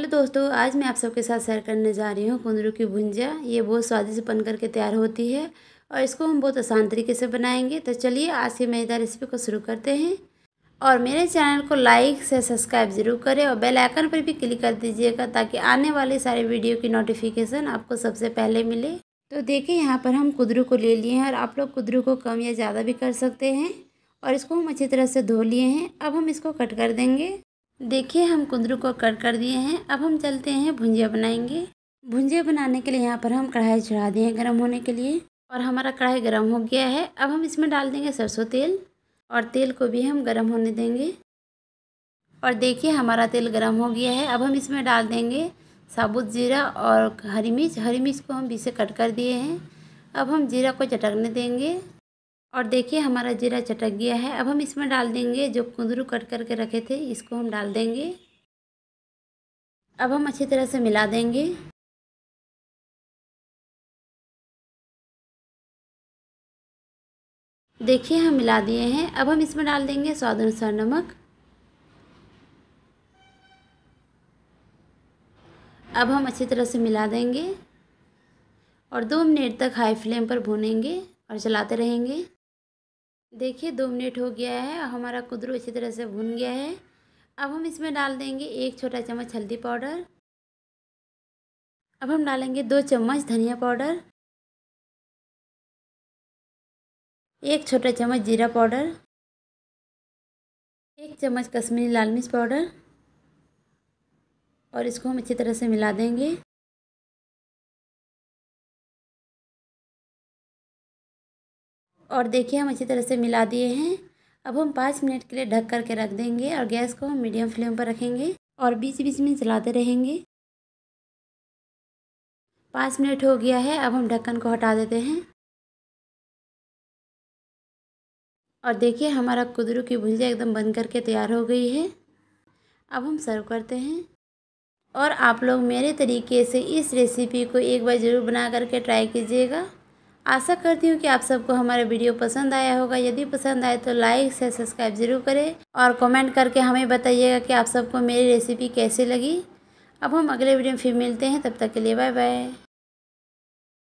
hello दोस्तों आज मैं आप सबके साथ शेयर करने जा रही हूँ कुंदरू की भुंजिया ये बहुत स्वादिष्ट बन करके तैयार होती है और इसको हम बहुत आसान तरीके से बनाएंगे तो चलिए आज की मेरी रेसिपी को शुरू करते हैं और मेरे चैनल को लाइक से सब्सक्राइब ज़रूर करें और बेल आइकन पर भी क्लिक कर दीजिएगा ताकि आने वाले सारे वीडियो की नोटिफिकेशन आपको सबसे पहले मिले तो देखिए यहाँ पर हम कुदरू को ले लिए हैं और आप लोग कुदरू को कम या ज़्यादा भी कर सकते हैं और इसको हम अच्छी तरह से धो लिए हैं अब हम इसको कट कर देंगे देखिए हम कुंदरू को कट कर दिए हैं अब हम चलते हैं भुंजिया बनाएंगे भुंजिया बनाने के लिए यहाँ पर हम कढ़ाई चढ़ा दिए हैं गर्म होने के लिए और हमारा कढ़ाई गर्म हो गया है अब हम इसमें डाल देंगे सरसों तेल और तेल को भी हम गर्म होने देंगे और देखिए हमारा तेल गर्म हो गया है अब हम इसमें डाल देंगे साबुत जीरा और हरी मिर्च हरी मिर्च को हम बीस से कट कर दिए हैं अब हम जीरा को चटकने देंगे और देखिए हमारा जीरा चटक गया है अब हम इसमें डाल देंगे जो कुंदरू कट करके रखे थे इसको हम डाल देंगे अब हम अच्छी तरह से मिला देंगे देखिए हम मिला दिए हैं अब हम इसमें डाल देंगे स्वाद अनुसार नमक अब हम अच्छी तरह से मिला देंगे और दो मिनट तक हाई फ्लेम पर भूनेंगे और चलाते रहेंगे देखिए दो मिनट हो गया है हमारा कुदरू अच्छी तरह से भुन गया है अब हम इसमें डाल देंगे एक छोटा चम्मच हल्दी पाउडर अब हम डालेंगे दो चम्मच धनिया पाउडर एक छोटा चम्मच जीरा पाउडर एक चम्मच कश्मीरी लाल मिर्च पाउडर और इसको हम अच्छी तरह से मिला देंगे और देखिए हम अच्छी तरह से मिला दिए हैं अब हम पाँच मिनट के लिए ढक कर के रख देंगे और गैस को हम मीडियम फ्लेम पर रखेंगे और बीच बीच में चलाते रहेंगे पाँच मिनट हो गया है अब हम ढक्कन को हटा देते हैं और देखिए हमारा कुदरू की भुजिया एकदम बन करके तैयार हो गई है अब हम सर्व करते हैं और आप लोग मेरे तरीके से इस रेसिपी को एक बार ज़रूर बना करके ट्राई कीजिएगा आशा करती हूँ कि आप सबको हमारा वीडियो पसंद आया होगा यदि पसंद आए तो लाइक से सब्सक्राइब ज़रूर करें और कमेंट करके हमें बताइएगा कि आप सबको मेरी रेसिपी कैसी लगी अब हम अगले वीडियो में फिर मिलते हैं तब तक के लिए बाय बाय